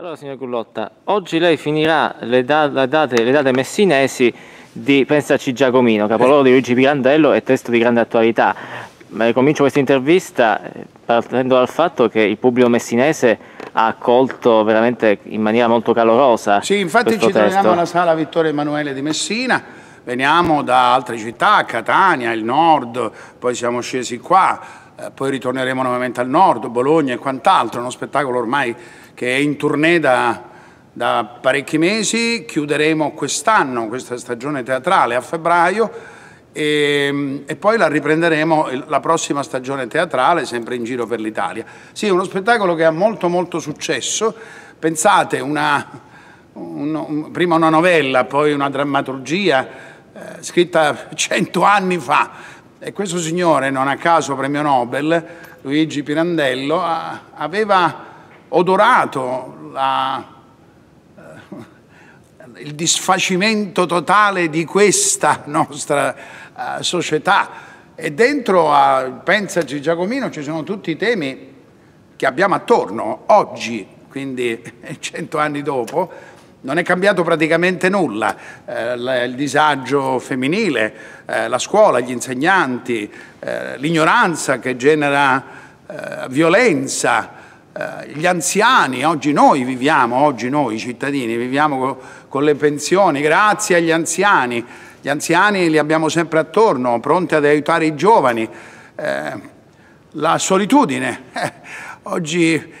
Allora, signor Gullotta, oggi lei finirà le, da le, date, le date messinesi di Pensaci Giacomino, capolavoro di Luigi Pirandello e testo di grande attualità. Ma comincio questa intervista eh, partendo dal fatto che il pubblico messinese ha accolto veramente in maniera molto calorosa. Sì, infatti ci troviamo alla sala Vittorio Emanuele di Messina, veniamo da altre città, Catania, il nord, poi siamo scesi qua, eh, poi ritorneremo nuovamente al nord, Bologna e quant'altro, uno spettacolo ormai che è in tournée da, da parecchi mesi, chiuderemo quest'anno questa stagione teatrale a febbraio e, ehm, e, poi la riprenderemo la prossima stagione teatrale sempre in giro per l'Italia. Sì, è uno spettacolo che ha molto molto successo, pensate una, un, un, prima una novella, poi una drammaturgia eh, scritta cento anni fa, e questo signore, non a caso premio Nobel, Luigi Pirandello, aveva odorato la, eh, il disfacimento totale di questa nostra eh, società. E dentro a Pensaci Giacomino ci sono tutti i temi che abbiamo attorno oggi, quindi cento anni dopo, non è cambiato praticamente nulla, eh, il disagio femminile, eh, la scuola, gli insegnanti, eh, l'ignoranza che genera eh, violenza, eh, gli anziani, oggi noi viviamo, oggi noi cittadini viviamo co con le pensioni, grazie agli anziani, gli anziani li abbiamo sempre attorno, pronti ad aiutare i giovani, eh, la solitudine, oggi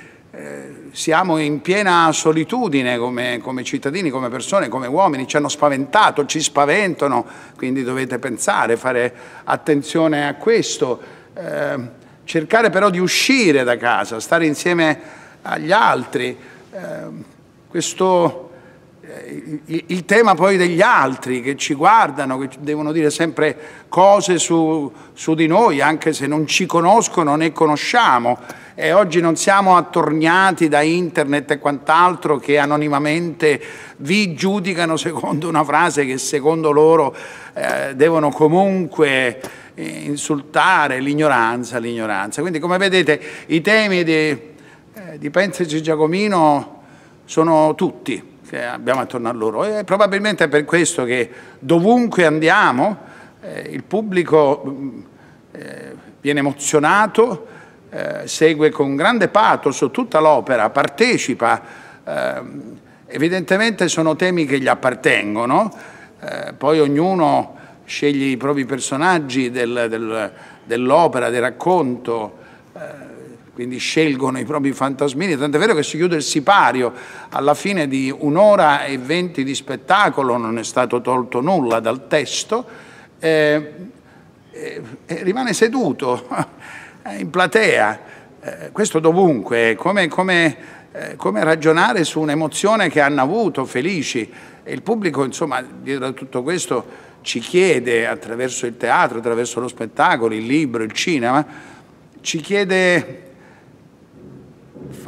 siamo in piena solitudine come, come, cittadini, come persone, come uomini, ci hanno spaventato, ci spaventano, quindi dovete pensare, fare attenzione a questo, eh, cercare però di uscire da casa, stare insieme agli altri. Eh, questo eh, il tema poi degli altri che ci guardano, che devono dire sempre cose su, su, di noi, anche se non ci conoscono né conosciamo. E oggi non siamo attorniati da internet e quant'altro che anonimamente vi giudicano secondo una frase che secondo loro eh, devono comunque eh, insultare l'ignoranza, l'ignoranza. Quindi come vedete i temi di, eh, di Pensaci Giacomino sono tutti che abbiamo attorno a loro. E probabilmente è per questo che dovunque andiamo eh, il pubblico mm, eh, viene emozionato, eh, segue con grande pathos tutta l'opera, partecipa. Ehm, evidentemente sono temi che gli appartengono, eh, poi ognuno sceglie i propri personaggi del, del, dell'opera, del racconto eh, quindi scelgono i propri fantasmini, tant'è vero che si chiude il sipario, alla fine di un'ora e venti di spettacolo non è stato tolto nulla dal testo, eh, eh, eh rimane seduto in platea, eh, questo dovunque, come, come, eh, come ragionare su un'emozione che hanno avuto, felici, e il pubblico insomma dietro a tutto questo ci chiede attraverso il teatro, attraverso lo spettacolo, il libro, il cinema, ci chiede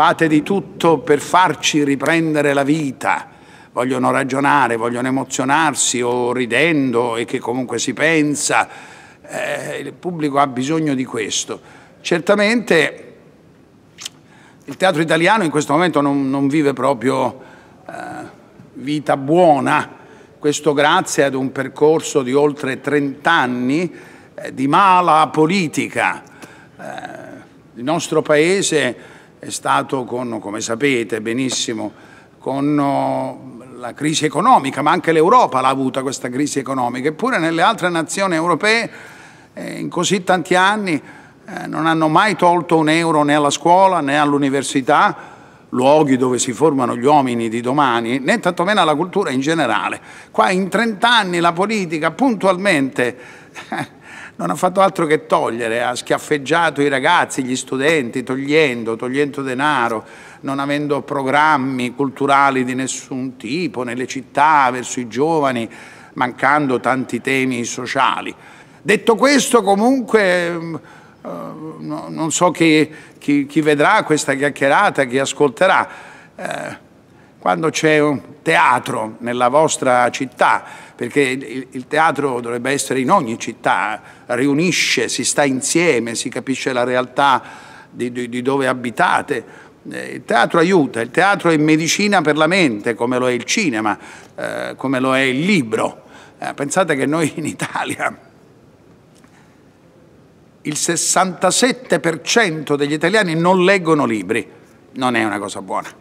Fate di tutto per farci riprendere la vita. Vogliono ragionare, vogliono emozionarsi o ridendo e che comunque si pensa. Eh, il pubblico ha bisogno di questo. Certamente il teatro italiano in questo momento non, non vive proprio eh, vita buona, questo grazie ad un percorso di oltre 30 anni eh, di mala politica. Eh, il nostro paese è stato, con, come sapete benissimo, con oh, la crisi economica, ma anche l'Europa l'ha avuta questa crisi economica, eppure nelle altre nazioni europee eh, in così tanti anni eh, non hanno mai tolto un euro né alla scuola né all'università, luoghi dove si formano gli uomini di domani, né tantomeno alla cultura in generale. Qua in 30 anni la politica puntualmente... non ha fatto altro che togliere, ha schiaffeggiato i ragazzi, gli studenti, togliendo, togliendo denaro, non avendo programmi culturali di nessun tipo nelle città, verso i giovani, mancando tanti temi sociali. Detto questo, comunque... Uh, no, non so chi, chi, chi, vedrà questa chiacchierata, chi ascolterà, eh, quando c'è un teatro nella vostra città perché il, il teatro dovrebbe essere in ogni città, riunisce, si sta insieme, si capisce la realtà di, di, di dove abitate. Eh, il teatro aiuta, il teatro è medicina per la mente, come lo è il cinema, eh, come lo è il libro. Eh, pensate che noi in Italia il 67% degli italiani non leggono libri, non è una cosa buona.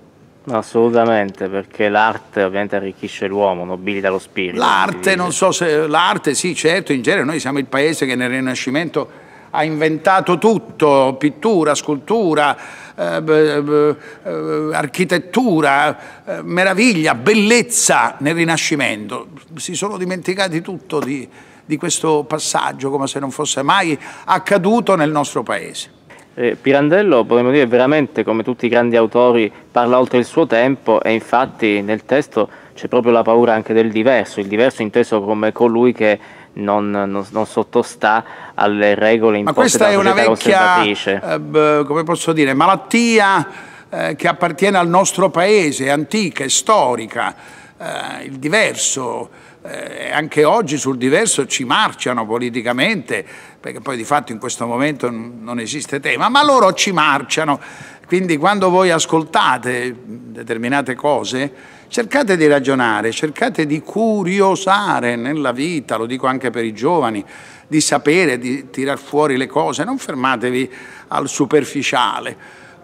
Assolutamente, perché l'arte ovviamente arricchisce l'uomo, nobilita lo spirito. L'arte, non so se l'arte, sì, certo, in genere noi siamo il paese che nel Rinascimento ha inventato tutto, pittura, scultura, eh, eh, eh, architettura, eh, meraviglia, bellezza nel Rinascimento. Si sono dimenticati tutto di, di questo passaggio come se non fosse mai accaduto nel nostro paese. Eh, Pirandello, potremmo dire, veramente come tutti i grandi autori parla oltre il suo tempo e infatti nel testo c'è proprio la paura anche del diverso, il diverso inteso come colui che non, non, non sottostà alle regole imposte Ma questa è una vecchia, eh, come posso dire, malattia eh, che appartiene al nostro paese, è antica, è storica, eh, il diverso eh, anche oggi sul diverso ci marciano politicamente, perché poi di fatto in questo momento non esiste tema, ma loro ci marciano. Quindi quando voi ascoltate determinate cose, cercate di ragionare, cercate di curiosare nella vita, lo dico anche per i giovani, di sapere, di tirar fuori le cose, non fermatevi al superficiale,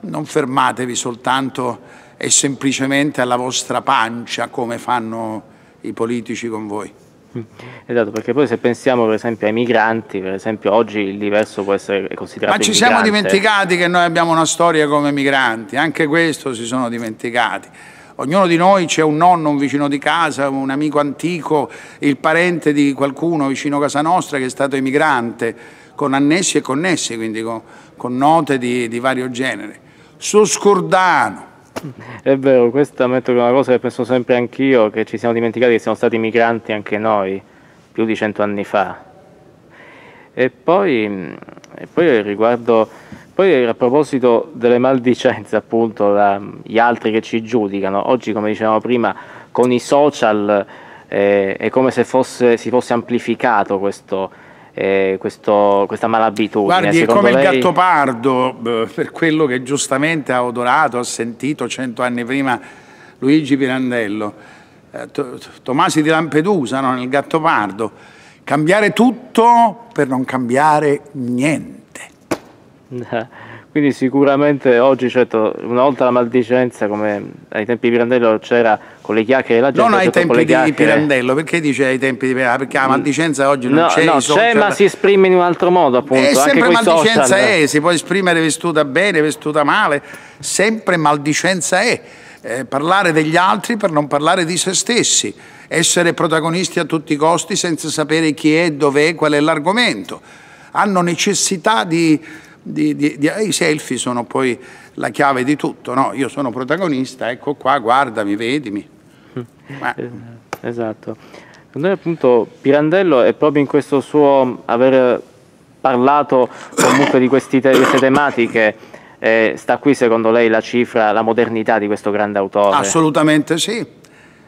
non fermatevi soltanto e semplicemente alla vostra pancia come fanno i politici con voi. Mm. Esatto, perché poi se pensiamo per esempio ai migranti, per esempio oggi il diverso può essere considerato... Ma ci migrante. siamo dimenticati che noi abbiamo una storia come migranti, anche questo si sono dimenticati. Ognuno di noi c'è un nonno, un vicino di casa, un amico antico, il parente di qualcuno vicino a casa nostra che è stato emigrante, con annessi e connessi, quindi con, con note di, di vario genere. Su Scordano, è vero, questa ammetto che è una cosa che penso sempre anch'io, che ci siamo dimenticati che siamo stati migranti anche noi, più di cento anni fa. E poi, e poi riguardo, poi a proposito delle maldicenze, appunto, la, gli altri che ci giudicano, oggi come dicevamo prima, con i social eh, è come se fosse, si fosse amplificato questo, eh, questo, questa malabitudine. Guardi, è come lei... il pardo, per quello che giustamente ha odorato, ha sentito cento anni prima Luigi Pirandello, eh, Tomasi di Lampedusa, no? gatto pardo, cambiare tutto per non cambiare niente. Quindi sicuramente oggi, certo, una volta la maldicenza, come ai tempi di Pirandello c'era con le chiacchiere la gente... Non ai certo tempi di chiacchiere... Pirandello, perché dice ai tempi di Pirandello? Ah, perché la mm. maldicenza oggi non no, c'è. No, c'è social... ma si esprime in un altro modo appunto. È sempre maldicenza è, si può esprimere vestuta bene, vestuta male, sempre maldicenza è. Eh, parlare degli altri per non parlare di se stessi, essere protagonisti a tutti i costi senza sapere chi è, dov'è, qual è l'argomento. Hanno necessità di di, di, di, i selfie sono poi la chiave di tutto, no? Io sono protagonista, ecco qua, guardami, vedimi. Mm. Ma... Esatto. Noi appunto Pirandello è proprio in questo suo aver parlato comunque di, questi, di queste tematiche, eh, sta qui secondo lei la cifra, la modernità di questo grande autore? Assolutamente sì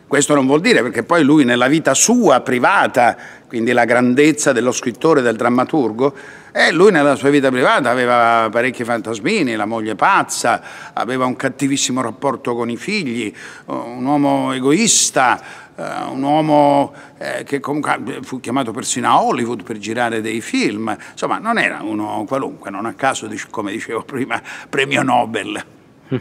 questo non vuol dire perché poi lui nella vita sua privata, quindi la grandezza dello scrittore, del drammaturgo, eh, lui nella sua vita privata aveva parecchi fantasmini, la moglie pazza, aveva un cattivissimo rapporto con i figli, un uomo egoista, eh, un uomo eh, che comunque fu chiamato persino a Hollywood per girare dei film, insomma non era uno qualunque, non a caso, come dicevo prima, premio Nobel.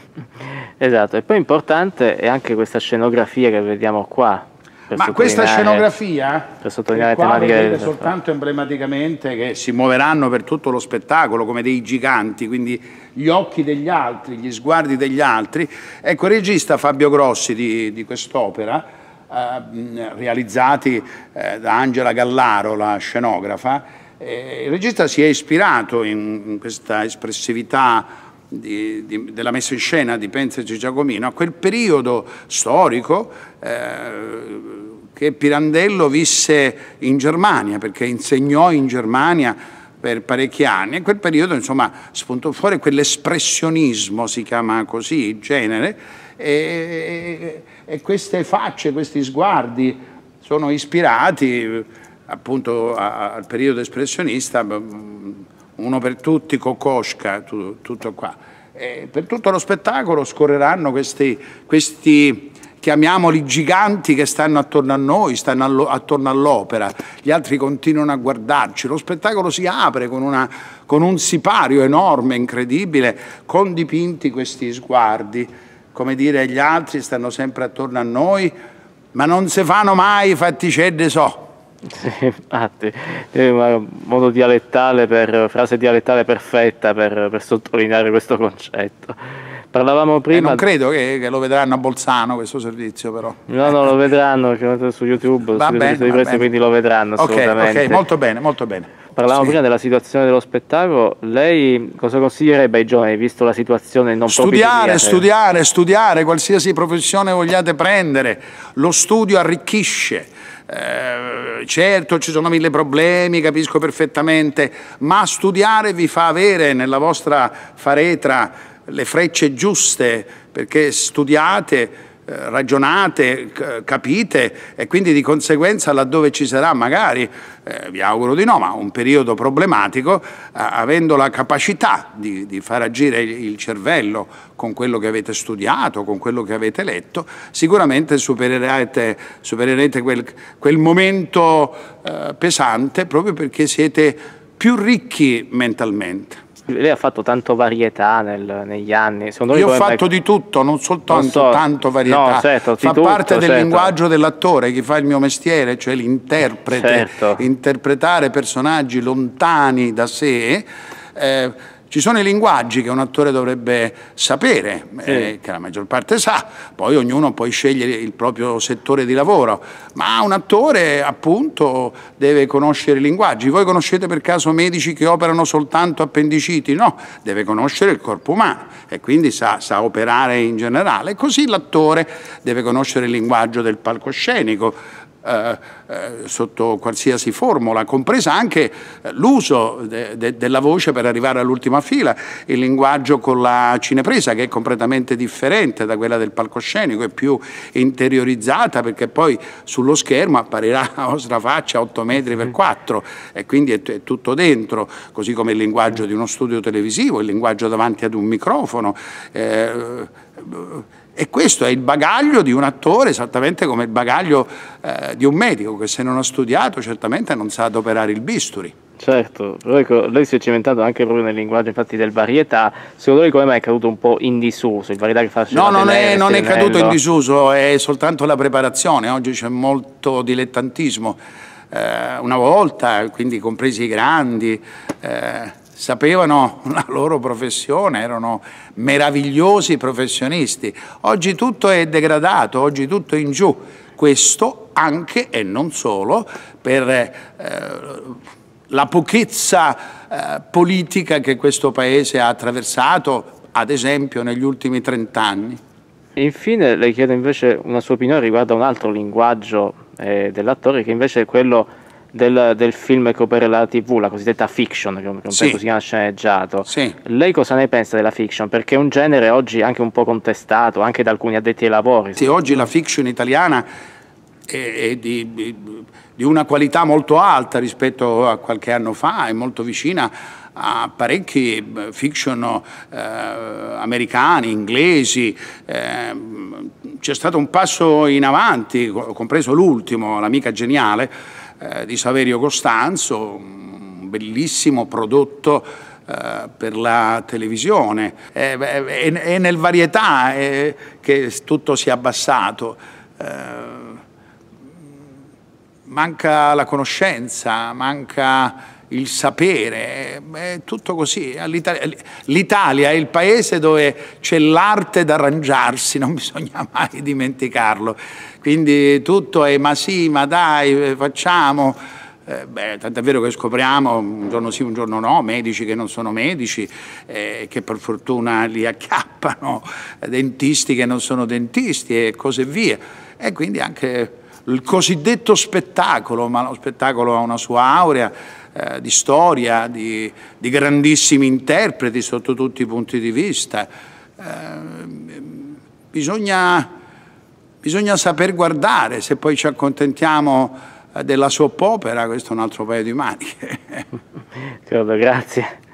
esatto, e poi importante è anche questa scenografia che vediamo qua. Ma questa scenografia, per sottolineare qua vedete soltanto emblematicamente che si muoveranno per tutto lo spettacolo come dei giganti, quindi gli occhi degli altri, gli sguardi degli altri. Ecco, il regista Fabio Grossi di, di quest'opera, eh, realizzati eh, da Angela Gallaro, la scenografa, eh, il regista si è ispirato in, in questa espressività di, di, della messa in scena di Pensaci Giacomino, a quel periodo storico eh, che Pirandello visse in Germania, perché insegnò in Germania per parecchi anni, e quel periodo insomma spuntò fuori quell'espressionismo, si chiama così il genere, e, e queste facce, questi sguardi sono ispirati appunto al periodo espressionista mm, uno per tutti, Cocosca, tutto, tutto qua. E eh, per tutto lo spettacolo scorreranno questi, questi, chiamiamoli giganti che stanno attorno a noi, stanno attorno all'opera, gli altri continuano a guardarci, lo spettacolo si apre con, una, con un sipario enorme, incredibile, con dipinti questi sguardi, come dire gli altri stanno sempre attorno a noi, ma non si fanno mai fatticelle so sì, infatti, modo dialettale per, frase dialettale perfetta per, per sottolineare questo concetto. Parlavamo eh, prima. Eh, non credo che, che, lo vedranno a Bolzano questo servizio, però. No, no, lo vedranno su YouTube, va su bene, queste, quindi lo vedranno okay, assolutamente. Ok, molto bene, molto bene parlavamo sì. prima della situazione dello spettacolo, lei cosa consiglierebbe ai giovani, visto la situazione non Studiare, studiare, studiare, qualsiasi professione vogliate prendere, lo studio arricchisce. Eh, certo ci sono mille problemi, capisco perfettamente, ma studiare vi fa avere nella vostra faretra le frecce giuste, perché studiate eh, ragionate, capite e quindi di conseguenza laddove ci sarà magari, eh, vi auguro di no, ma un periodo problematico, eh, avendo la capacità di, di, far agire il cervello con quello che avete studiato, con quello che avete letto, sicuramente supererete, supererete quel, quel, momento eh, pesante proprio perché siete più ricchi mentalmente lei ha fatto tanto varietà nel, negli anni. Secondo Io ho fatto di tutto, non soltanto non so, tanto varietà. No, certo, Fa tutto, parte certo. del linguaggio dell'attore chi fa il mio mestiere, cioè l'interprete, certo. interpretare personaggi lontani da sé. Eh, ci sono i linguaggi che un attore dovrebbe sapere, sì. eh, che la maggior parte sa, poi ognuno può scegliere il proprio settore di lavoro, ma un attore appunto deve conoscere i linguaggi. Voi conoscete per caso medici che operano soltanto appendiciti? No, deve conoscere il corpo umano e quindi sa, sa operare in generale. Così l'attore deve conoscere il linguaggio del palcoscenico, eh, sotto qualsiasi formula, compresa anche eh, l'uso de, de, della voce per arrivare all'ultima fila, il linguaggio con la cinepresa che è completamente differente da quella del palcoscenico, è più interiorizzata perché poi sullo schermo apparirà la vostra faccia 8 metri per 4 e quindi è, è tutto dentro, così come il linguaggio di uno studio televisivo, il linguaggio davanti ad un microfono. Eh, e questo è il bagaglio di un attore, esattamente come il bagaglio eh, di un medico che se non ha studiato certamente non sa adoperare il bisturi. Certo, ecco, lei si è cimentato anche proprio nel linguaggio infatti del varietà, secondo lei come mai è caduto un po' in disuso? Il varietà che fa No, non, è, non è caduto in disuso, è soltanto la preparazione, oggi c'è molto dilettantismo, eh, una volta, quindi compresi i grandi... Eh, sapevano la loro professione, erano meravigliosi professionisti. Oggi tutto è degradato, oggi tutto è in giù. Questo anche e non solo per eh, la pochezza eh, politica che questo Paese ha attraversato, ad esempio, negli ultimi trent'anni. Infine le chiedo invece una sua opinione riguardo a un altro linguaggio eh, dell'attore che invece è quello del, del, film che opera la TV, la cosiddetta fiction, che, che sì. si chiama sceneggiato. Sì. Lei cosa ne pensa della fiction? Perché è un genere oggi anche un po' contestato, anche da alcuni addetti ai lavori. Sì, oggi la fiction italiana è, è di, di, una qualità molto alta rispetto a qualche anno fa, è molto vicina a parecchi eh, fiction eh, americani, inglesi, eh, c'è stato un passo in avanti, compreso l'ultimo, l'amica geniale, eh, di Saverio Costanzo, un bellissimo prodotto eh, per la televisione. Eh, è, nel varietà che tutto si è abbassato. manca la conoscenza, manca il sapere, è tutto così. L'Italia è il paese dove c'è l'arte d'arrangiarsi, non bisogna mai dimenticarlo. Quindi tutto è ma sì, ma dai, eh, facciamo. Eh, beh, tant'è vero che scopriamo un giorno sì, un giorno no, medici che non sono medici, eh, che per fortuna li acchiappano, eh, dentisti che non sono dentisti e così via. E quindi anche il cosiddetto spettacolo, ma lo spettacolo ha una sua aurea eh, di storia, di, di, grandissimi interpreti sotto tutti i punti di vista. Eh, bisogna, bisogna, saper guardare, se poi ci accontentiamo eh, della soap opera, questo è un altro paio di maniche. Credo, grazie.